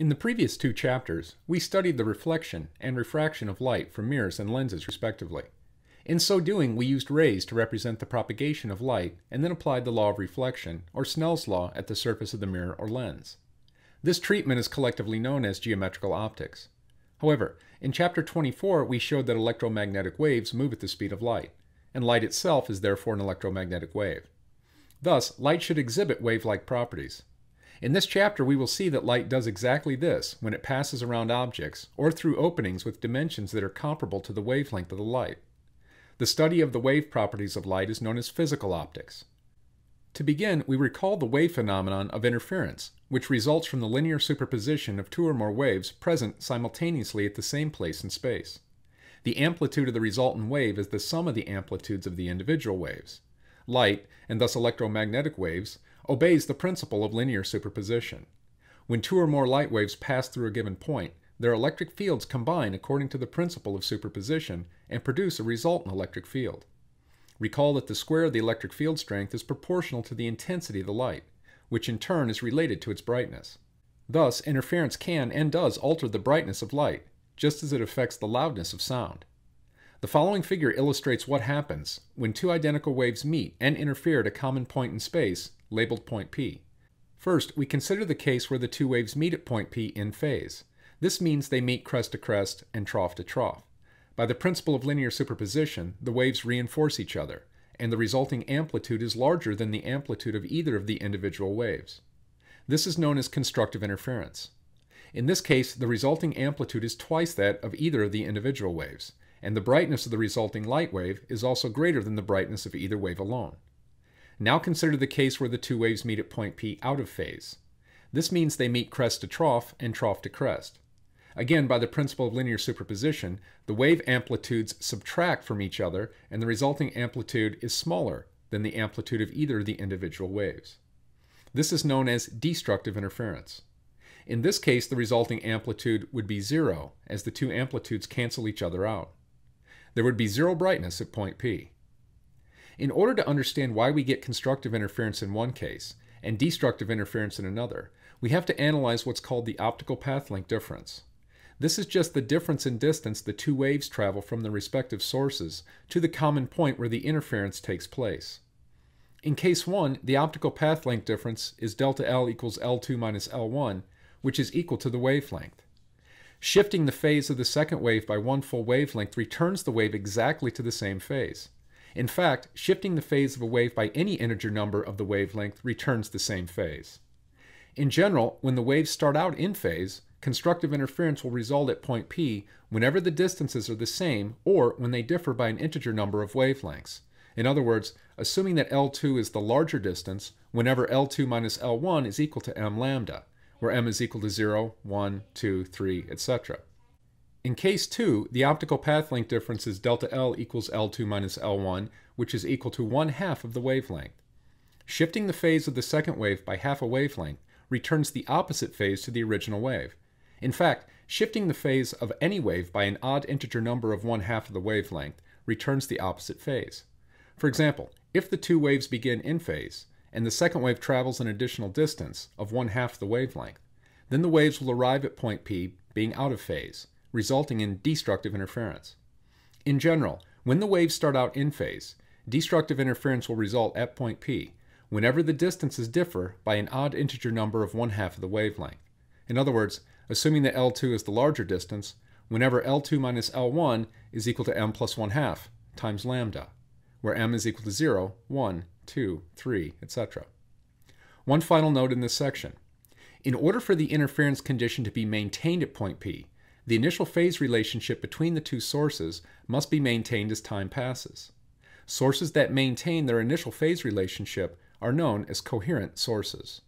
In the previous two chapters, we studied the reflection and refraction of light from mirrors and lenses respectively. In so doing, we used rays to represent the propagation of light and then applied the law of reflection, or Snell's law, at the surface of the mirror or lens. This treatment is collectively known as geometrical optics. However, in chapter 24, we showed that electromagnetic waves move at the speed of light, and light itself is therefore an electromagnetic wave. Thus, light should exhibit wave-like properties, in this chapter, we will see that light does exactly this when it passes around objects or through openings with dimensions that are comparable to the wavelength of the light. The study of the wave properties of light is known as physical optics. To begin, we recall the wave phenomenon of interference, which results from the linear superposition of two or more waves present simultaneously at the same place in space. The amplitude of the resultant wave is the sum of the amplitudes of the individual waves. Light, and thus electromagnetic waves, obeys the principle of linear superposition. When two or more light waves pass through a given point, their electric fields combine according to the principle of superposition and produce a resultant electric field. Recall that the square of the electric field strength is proportional to the intensity of the light, which in turn is related to its brightness. Thus, interference can and does alter the brightness of light, just as it affects the loudness of sound. The following figure illustrates what happens when two identical waves meet and interfere at a common point in space, labeled point P. First, we consider the case where the two waves meet at point P in phase. This means they meet crest to crest and trough to trough. By the principle of linear superposition, the waves reinforce each other, and the resulting amplitude is larger than the amplitude of either of the individual waves. This is known as constructive interference. In this case, the resulting amplitude is twice that of either of the individual waves, and the brightness of the resulting light wave is also greater than the brightness of either wave alone. Now consider the case where the two waves meet at point P out of phase. This means they meet crest to trough and trough to crest. Again, by the principle of linear superposition, the wave amplitudes subtract from each other and the resulting amplitude is smaller than the amplitude of either of the individual waves. This is known as destructive interference. In this case, the resulting amplitude would be zero, as the two amplitudes cancel each other out. There would be zero brightness at point P. In order to understand why we get constructive interference in one case and destructive interference in another, we have to analyze what's called the optical path length difference. This is just the difference in distance the two waves travel from their respective sources to the common point where the interference takes place. In case 1, the optical path length difference is delta L equals L2 minus L1, which is equal to the wavelength. Shifting the phase of the second wave by one full wavelength returns the wave exactly to the same phase. In fact, shifting the phase of a wave by any integer number of the wavelength returns the same phase. In general, when the waves start out in phase, constructive interference will result at point P whenever the distances are the same or when they differ by an integer number of wavelengths. In other words, assuming that L2 is the larger distance, whenever L2 minus L1 is equal to m lambda where m is equal to 0, 1, 2, 3, etc. In case 2, the optical path length difference is delta L equals L2 minus L1, which is equal to 1 half of the wavelength. Shifting the phase of the second wave by half a wavelength returns the opposite phase to the original wave. In fact, shifting the phase of any wave by an odd integer number of one half of the wavelength returns the opposite phase. For example, if the two waves begin in phase, and the second wave travels an additional distance of one half the wavelength. Then the waves will arrive at point P being out of phase, resulting in destructive interference. In general, when the waves start out in phase, destructive interference will result at point P whenever the distances differ by an odd integer number of one half of the wavelength. In other words, assuming that L2 is the larger distance, whenever L2 minus L1 is equal to m plus 1 half times lambda, where m is equal to 0, 1, 2, 3, etc. One final note in this section. In order for the interference condition to be maintained at point P, the initial phase relationship between the two sources must be maintained as time passes. Sources that maintain their initial phase relationship are known as coherent sources.